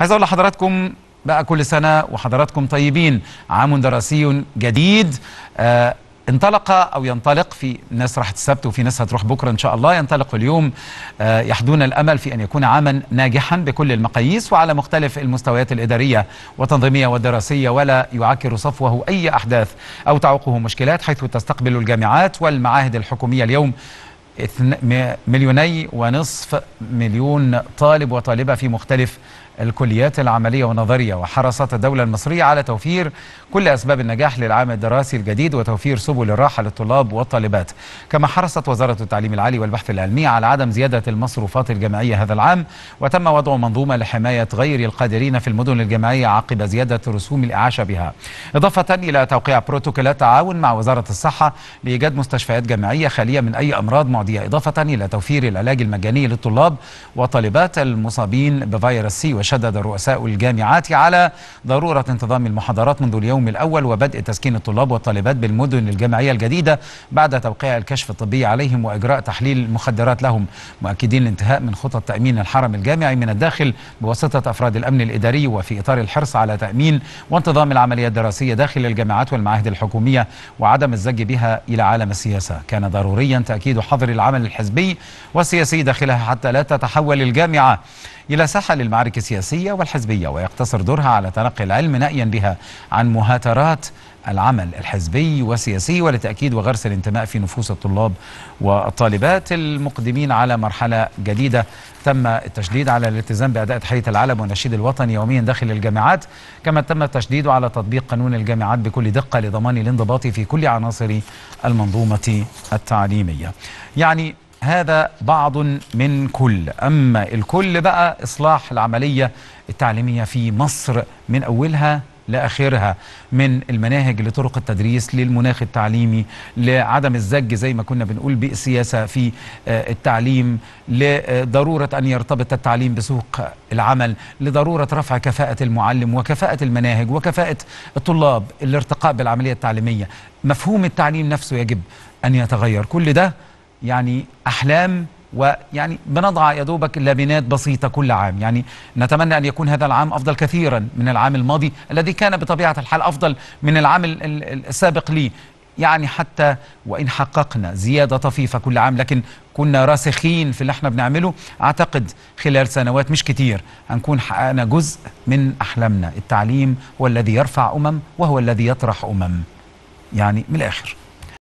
عايز اقول لحضراتكم بقى كل سنه وحضراتكم طيبين عام دراسي جديد آه انطلق او ينطلق في ناس راحت السبت وفي ناس هتروح بكره ان شاء الله ينطلق اليوم آه، يحدون الامل في ان يكون عاما ناجحا بكل المقاييس وعلى مختلف المستويات الاداريه والتنظيميه والدراسيه ولا يعكر صفوه اي احداث او تعوقه مشكلات حيث تستقبل الجامعات والمعاهد الحكوميه اليوم مليوني ونصف مليون طالب وطالبه في مختلف الكليات العملية والنظرية وحرصت الدولة المصرية على توفير كل أسباب النجاح للعام الدراسي الجديد وتوفير سبل الراحة للطلاب والطالبات كما حرصت وزارة التعليم العالي والبحث العلمي على عدم زيادة المصروفات الجامعية هذا العام وتم وضع منظومة لحماية غير القادرين في المدن الجامعية عقب زيادة رسوم الإعاشة بها إضافة إلى توقيع بروتوكولات تعاون مع وزارة الصحة لإيجاد مستشفيات جامعية خالية من أي أمراض معدية إضافة إلى توفير العلاج المجاني للطلاب وطالبات المصابين بفيروس سي شدد رؤساء الجامعات على ضرورة انتظام المحاضرات منذ اليوم الأول وبدء تسكين الطلاب والطالبات بالمدن الجامعية الجديدة بعد توقيع الكشف الطبي عليهم وإجراء تحليل المخدرات لهم مؤكدين الانتهاء من خطط تأمين الحرم الجامعي من الداخل بواسطة أفراد الأمن الإداري وفي إطار الحرص على تأمين وانتظام العملية الدراسية داخل الجامعات والمعاهد الحكومية وعدم الزج بها إلى عالم السياسة كان ضروريا تأكيد حظر العمل الحزبي والسياسي داخلها حتى لا تتحول الجامعة إلى ساحة للمعارك السياسية والحزبية ويقتصر دورها على تلقي العلم نأيا بها عن مهاترات العمل الحزبي والسياسي ولتأكيد وغرس الانتماء في نفوس الطلاب والطالبات المقدمين على مرحلة جديدة تم التشديد على الالتزام بأداء تحية العلم والنشيد الوطني يوميا داخل الجامعات كما تم التشديد على تطبيق قانون الجامعات بكل دقة لضمان الانضباط في كل عناصر المنظومة التعليمية يعني هذا بعض من كل أما الكل بقى إصلاح العملية التعليمية في مصر من أولها لاخرها من المناهج لطرق التدريس للمناخ التعليمي لعدم الزج زي ما كنا بنقول بالسياسه في آه، التعليم لضروره ان يرتبط التعليم بسوق العمل لضروره رفع كفاءه المعلم وكفاءه المناهج وكفاءه الطلاب الارتقاء بالعمليه التعليميه مفهوم التعليم نفسه يجب ان يتغير كل ده يعني أحلام ويعني بنضع يا دوبك لابنات بسيطة كل عام يعني نتمنى أن يكون هذا العام أفضل كثيرا من العام الماضي الذي كان بطبيعة الحال أفضل من العام السابق لي يعني حتى وإن حققنا زيادة طفيفة كل عام لكن كنا راسخين في اللي احنا بنعمله أعتقد خلال سنوات مش كتير هنكون حققنا جزء من أحلامنا التعليم هو الذي يرفع أمم وهو الذي يطرح أمم يعني من الآخر